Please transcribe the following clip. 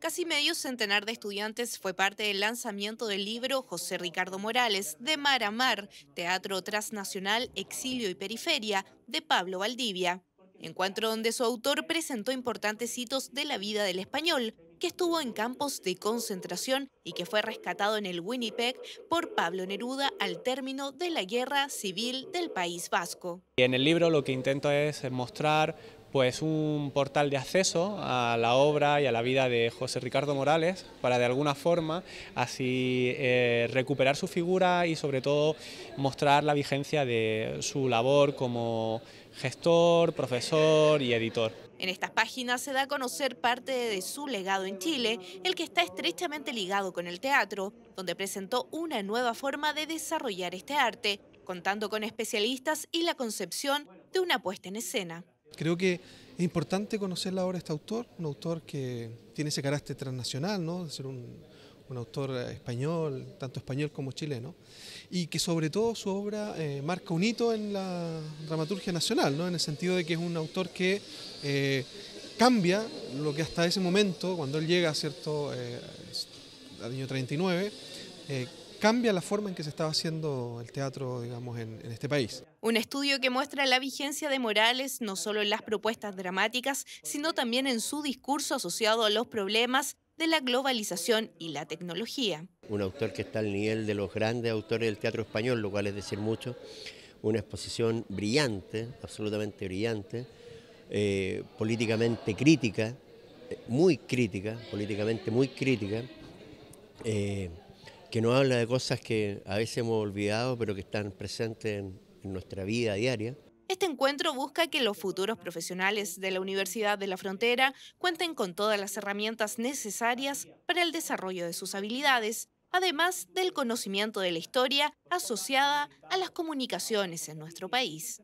Casi medio centenar de estudiantes fue parte del lanzamiento del libro José Ricardo Morales, De Mar a Mar, Teatro Transnacional, Exilio y Periferia, de Pablo Valdivia. Encuentro donde su autor presentó importantes hitos de la vida del español, que estuvo en campos de concentración y que fue rescatado en el Winnipeg por Pablo Neruda al término de la guerra civil del País Vasco. En el libro lo que intento es mostrar pues un portal de acceso a la obra y a la vida de José Ricardo Morales para de alguna forma así eh, recuperar su figura y sobre todo mostrar la vigencia de su labor como gestor, profesor y editor. En estas páginas se da a conocer parte de su legado en Chile, el que está estrechamente ligado con el teatro, donde presentó una nueva forma de desarrollar este arte, contando con especialistas y la concepción de una puesta en escena. Creo que es importante conocer la obra de este autor, un autor que tiene ese carácter transnacional, ¿no? de ser un, autor eh, español, tanto español como chileno, y que sobre todo su obra eh, marca un hito en la dramaturgia nacional, ¿no? en el sentido de que es un autor que eh, cambia lo que hasta ese momento, cuando él llega ¿cierto? al año 39, cambia la forma en que se estaba haciendo el teatro, digamos, en, este país. Un estudio que muestra la vigencia de Morales no solo en las propuestas dramáticas, sino también en su discurso asociado a los problemas de la globalización y la tecnología. Un autor que está al nivel de los grandes autores del teatro español, lo cual es decir mucho, una exposición brillante, absolutamente brillante, eh, políticamente crítica, eh, muy crítica, políticamente muy crítica. Eh, que no habla de cosas que a veces hemos olvidado, pero que están presentes en, en nuestra vida diaria. Este encuentro busca que los futuros profesionales de la Universidad de la Frontera cuenten con todas las herramientas necesarias para el desarrollo de sus habilidades, además del conocimiento de la historia asociada a las comunicaciones en nuestro país.